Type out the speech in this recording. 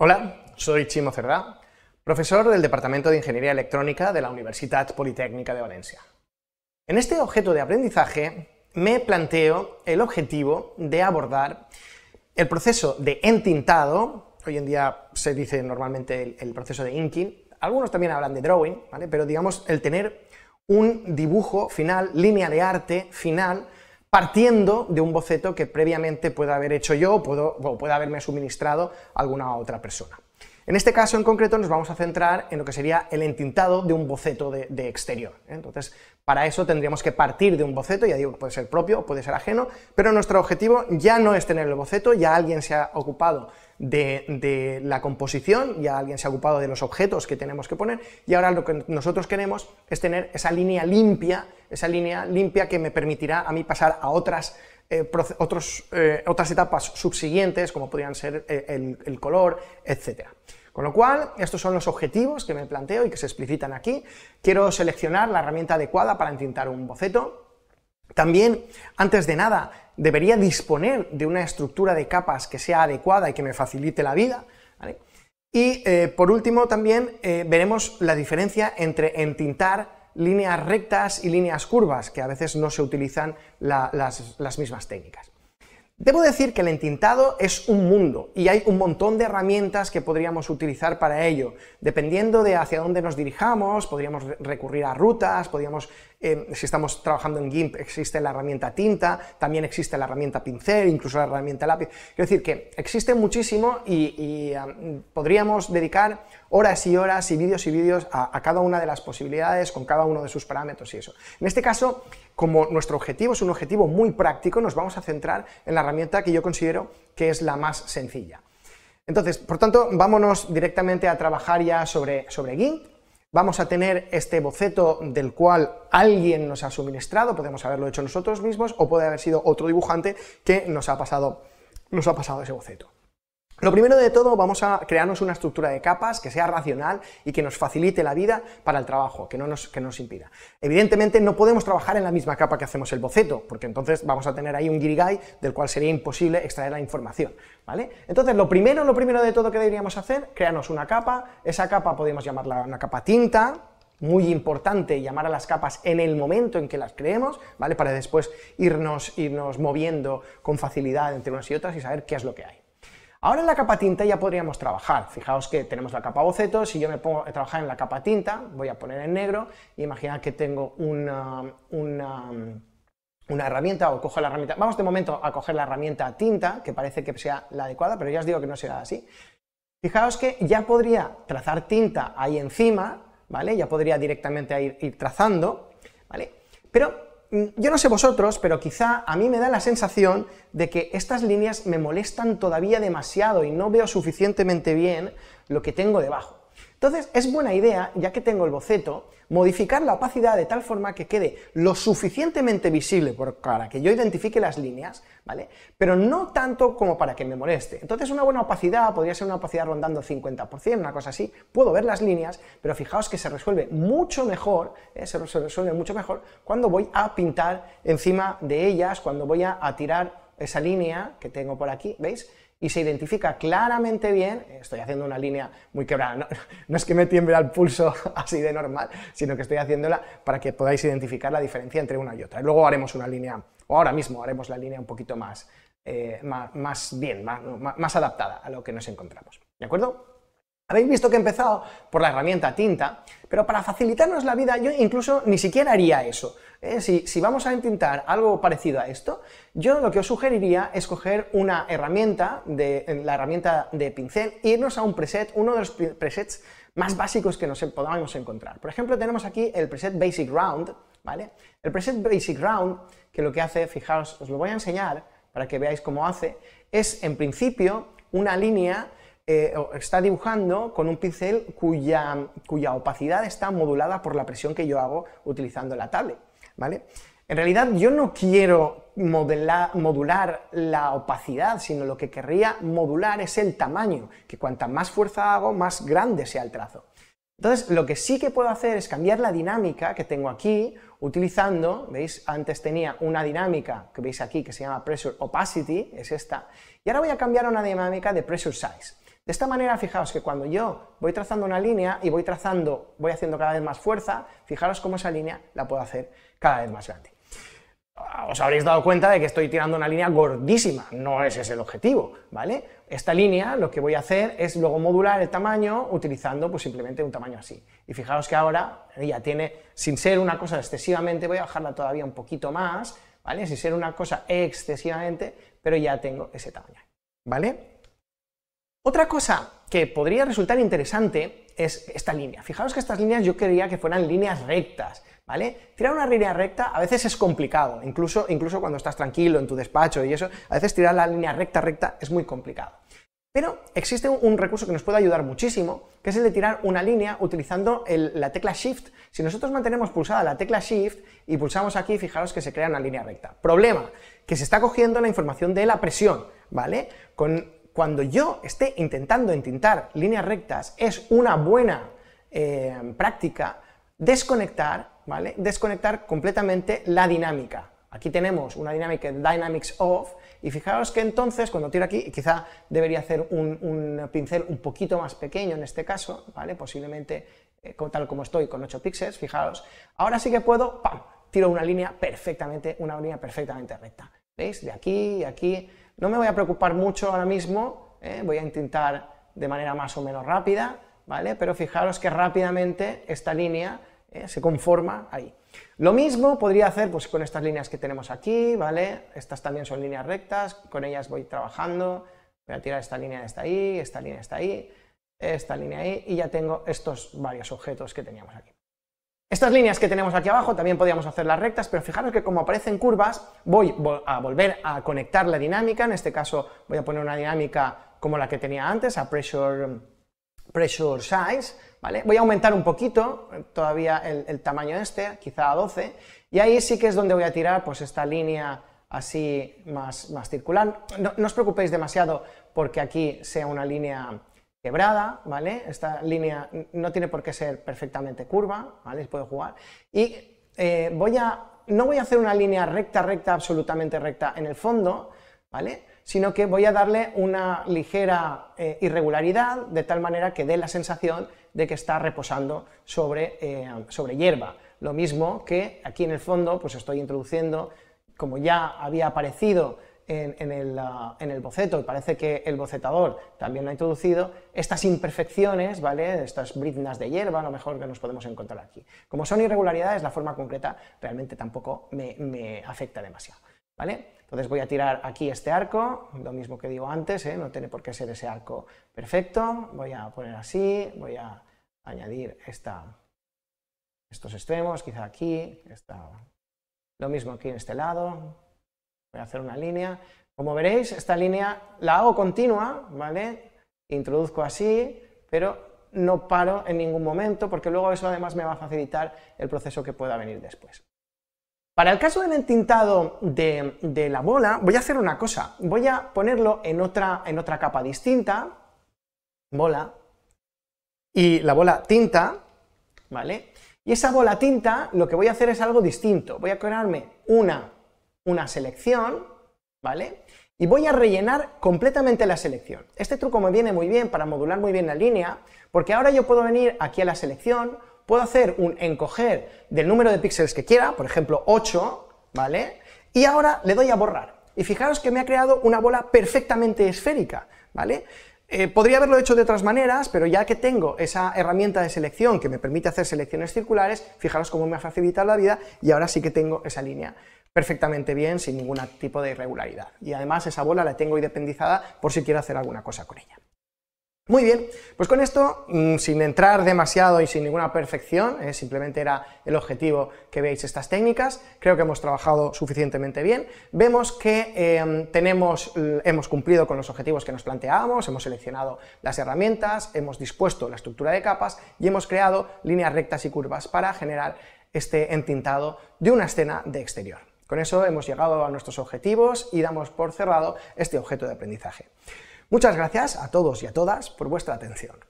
Hola, soy Chimo Cerdá, profesor del Departamento de Ingeniería Electrónica de la Universitat Politécnica de Valencia. En este objeto de aprendizaje me planteo el objetivo de abordar el proceso de entintado, hoy en día se dice normalmente el, proceso de inking, algunos también hablan de drawing, pero digamos el tener un dibujo final, línea de arte final, partiendo de un boceto que previamente pueda haber hecho yo o, pueda haberme suministrado alguna otra persona. En este caso en concreto nos vamos a centrar en lo que sería el entintado de un boceto de, exterior. ¿eh? Entonces, para eso tendríamos que partir de un boceto, ya digo puede ser propio o puede ser ajeno, pero nuestro objetivo ya no es tener el boceto, ya alguien se ha ocupado de la composición, ya alguien se ha ocupado de los objetos que tenemos que poner, y ahora lo que nosotros queremos es tener esa línea limpia esa línea limpia que me permitirá a mí pasar a otras, eh, eh, otras etapas subsiguientes, como podrían ser eh, el, color, etcétera. Con lo cual, estos son los objetivos que me planteo y que se explicitan aquí. Quiero seleccionar la herramienta adecuada para entintar un boceto. También, antes de nada, debería disponer de una estructura de capas que sea adecuada y que me facilite la vida. Y por último, también veremos la diferencia entre entintar líneas rectas y líneas curvas, que a veces no se utilizan las, las mismas técnicas. Debo decir que el entintado es un mundo y hay un montón de herramientas que podríamos utilizar para ello. Dependiendo de hacia dónde nos dirijamos, podríamos recurrir a rutas, podríamos si estamos trabajando en GIMP existe la herramienta tinta, también existe la herramienta pincel, incluso la herramienta lápiz. Quiero decir que existe muchísimo y, podríamos dedicar horas y horas y vídeos y vídeos a, cada una de las posibilidades con cada uno de sus parámetros y eso. En este caso, como nuestro objetivo es un objetivo muy práctico, nos vamos a centrar en la herramienta que yo considero que es la más sencilla. Entonces, por tanto, vámonos directamente a trabajar ya sobre, sobre GIMP vamos a tener este boceto del cual alguien nos ha suministrado, podemos haberlo hecho nosotros mismos o puede haber sido otro dibujante que nos ha pasado, nos ha pasado ese boceto. Lo primero de todo, vamos a crearnos una estructura de capas que sea racional y que nos facilite la vida para el trabajo, que no nos, que nos impida. Evidentemente, no podemos trabajar en la misma capa que hacemos el boceto, porque entonces vamos a tener ahí un guirigay del cual sería imposible extraer la información, ¿vale? Entonces, lo primero, lo primero de todo que deberíamos hacer, crearnos una capa, esa capa podemos llamarla una capa tinta, muy importante llamar a las capas en el momento en que las creemos, ¿vale? Para después irnos, irnos moviendo con facilidad entre unas y otras y saber qué es lo que hay. Ahora en la capa tinta ya podríamos trabajar. Fijaos que tenemos la capa boceto, si yo me pongo a trabajar en la capa tinta, voy a poner en negro, y que tengo una, una, herramienta o cojo la herramienta, vamos de momento a coger la herramienta tinta, que parece que sea la adecuada, pero ya os digo que no será así. Fijaos que ya podría trazar tinta ahí encima, ¿vale? Ya podría directamente ir, ir trazando, ¿vale? Pero Mm, yo no sé vosotros, pero quizá a mí me da la sensación de que estas líneas me molestan todavía demasiado y no veo suficientemente bien lo que tengo debajo. Entonces, es buena idea, ya que tengo el boceto, modificar la opacidad de tal forma que quede lo suficientemente visible para que yo identifique las líneas, ¿vale? Pero no tanto como para que me moleste. Entonces, una buena opacidad podría ser una opacidad rondando 50%, una cosa así. Puedo ver las líneas, pero fijaos que se resuelve mucho mejor, ¿eh? se resuelve mucho mejor cuando voy a pintar encima de ellas, cuando voy a tirar esa línea que tengo por aquí, ¿veis? Y se identifica claramente bien, estoy haciendo una línea muy quebrada, no, es que me tiemble al pulso así de normal, sino que estoy haciéndola para que podáis identificar la diferencia entre una y otra. Luego haremos una línea, o ahora mismo haremos la línea un poquito más, eh, bien, más adaptada a lo que nos encontramos. ¿De acuerdo? Habéis visto que he empezado por la herramienta tinta, pero para facilitarnos la vida yo incluso ni siquiera haría eso. Eh, si, vamos a intentar algo parecido a esto, yo lo que os sugeriría es coger una herramienta, de, la herramienta de pincel, e irnos a un preset, uno de los presets más básicos que nos podamos encontrar. Por ejemplo, tenemos aquí el preset Basic Round, ¿vale? El preset Basic Round, que lo que hace, fijaos, os lo voy a enseñar para que veáis cómo hace, es en principio una línea eh, está dibujando con un pincel cuya, opacidad está modulada por la presión que yo hago utilizando la tablet, ¿vale? En realidad yo no quiero modular la opacidad, sino lo que querría modular es el tamaño, que cuanta más fuerza hago, más grande sea el trazo. Entonces, lo que sí que puedo hacer es cambiar la dinámica que tengo aquí, utilizando, veis, antes tenía una dinámica que veis aquí que se llama Pressure Opacity, es esta, y ahora voy a cambiar a una dinámica de Pressure Size. De esta manera, fijaos que cuando yo voy trazando una línea y voy trazando, voy haciendo cada vez más fuerza, fijaros cómo esa línea la puedo hacer cada vez más grande. Ah, os habréis dado cuenta de que estoy tirando una línea gordísima, no ese es el objetivo, ¿vale? Esta línea lo que voy a hacer es luego modular el tamaño utilizando pues simplemente un tamaño así. Y fijaos que ahora ya tiene, sin ser una cosa excesivamente, voy a bajarla todavía un poquito más, ¿vale? Sin ser una cosa excesivamente, pero ya tengo ese tamaño, ¿vale? Otra cosa que podría resultar interesante es esta línea. Fijaros que estas líneas yo quería que fueran líneas rectas, ¿vale? Tirar una línea recta a veces es complicado, incluso, incluso cuando estás tranquilo en tu despacho y eso, a veces tirar la línea recta recta es muy complicado. Pero existe un, recurso que nos puede ayudar muchísimo, que es el de tirar una línea utilizando la tecla Shift. Si nosotros mantenemos pulsada la tecla Shift y pulsamos aquí, fijaros que se crea una línea recta. Problema, que se está cogiendo la información de la presión, ¿vale? Con cuando yo esté intentando entintar líneas rectas, es una buena eh, práctica desconectar, ¿vale? Desconectar completamente la dinámica. Aquí tenemos una dinámica Dynamics Off, y fijaros que entonces, cuando tiro aquí, quizá debería hacer un, pincel un poquito más pequeño en este caso, ¿vale? Posiblemente eh, tal como estoy, con 8 píxeles, fijaros. Ahora sí que puedo, ¡pam! Tiro una línea perfectamente, una línea perfectamente recta. ¿Veis? De aquí, y aquí, no me voy a preocupar mucho ahora mismo, ¿eh? voy a intentar de manera más o menos rápida, ¿vale? Pero fijaros que rápidamente esta línea ¿eh? se conforma ahí. Lo mismo podría hacer pues, con estas líneas que tenemos aquí, ¿vale? Estas también son líneas rectas, con ellas voy trabajando, voy a tirar esta línea de esta ahí, esta línea está ahí, esta línea ahí, y ya tengo estos varios objetos que teníamos aquí. Estas líneas que tenemos aquí abajo también podríamos hacerlas rectas, pero fijaros que como aparecen curvas, voy a volver a conectar la dinámica, en este caso voy a poner una dinámica como la que tenía antes, a pressure, size, ¿vale? Voy a aumentar un poquito eh, todavía el, tamaño este, quizá a 12, y ahí sí que es donde voy a tirar pues esta línea así más, más circular. No, no os preocupéis demasiado porque aquí sea una línea quebrada, ¿vale? Esta línea no tiene por qué ser perfectamente curva, ¿vale? Puedo jugar. Y eh, voy a, no voy a hacer una línea recta, recta, absolutamente recta en el fondo, ¿vale? Sino que voy a darle una ligera eh, irregularidad de tal manera que dé la sensación de que está reposando sobre, eh, sobre hierba. Lo mismo que aquí en el fondo, pues estoy introduciendo, como ya había aparecido Ah, en, el, boceto, y parece que el bocetador también ha introducido, estas imperfecciones, ¿vale? estas briznas de hierba, a lo mejor que nos podemos encontrar aquí. Como son irregularidades, la forma concreta realmente tampoco me, afecta demasiado. ¿vale? Entonces voy a tirar aquí este arco, lo mismo que digo antes, ¿eh? no tiene por qué ser ese arco perfecto, voy a poner así, voy a añadir esta, estos extremos, quizá aquí, lo mismo aquí en este lado, hacer una línea. Como veréis, esta línea la hago continua, ¿vale? Introduzco así, pero no paro en ningún momento, porque luego eso además me va a facilitar el proceso que pueda venir después. Para el caso del entintado de, la bola, voy a hacer una cosa, voy a ponerlo en otra, en otra capa distinta, bola, y la bola tinta, ¿vale? Y esa bola tinta, lo que voy a hacer es algo distinto, voy a crearme una una selección, ¿vale? Y voy a rellenar completamente la selección. Este truco me viene muy bien para modular muy bien la línea, porque ahora yo puedo venir aquí a la selección, puedo hacer un encoger del número de píxeles que quiera, por ejemplo 8, ¿vale? Y ahora le doy a borrar. Y fijaros que me ha creado una bola perfectamente esférica, ¿vale? Eh, podría haberlo hecho de otras maneras, pero ya que tengo esa herramienta de selección que me permite hacer selecciones circulares, fijaros cómo me ha facilitado la vida y ahora sí que tengo esa línea perfectamente bien sin ningún tipo de irregularidad. Y además esa bola la tengo independizada por si quiero hacer alguna cosa con ella. Muy bien, pues con esto, mm, sin entrar demasiado y sin ninguna perfección, eh, simplemente era el objetivo que veáis estas técnicas, creo que hemos trabajado suficientemente bien, vemos que em, tenemos, hemos cumplido con los objetivos que nos planteábamos, hemos seleccionado las herramientas, hemos dispuesto la estructura de capas y hemos creado líneas rectas y curvas para generar este entintado de una escena de exterior. Con eso hemos llegado a nuestros objetivos y damos por cerrado este objeto de aprendizaje. Muchas gracias a todos y a todas por vuestra atención.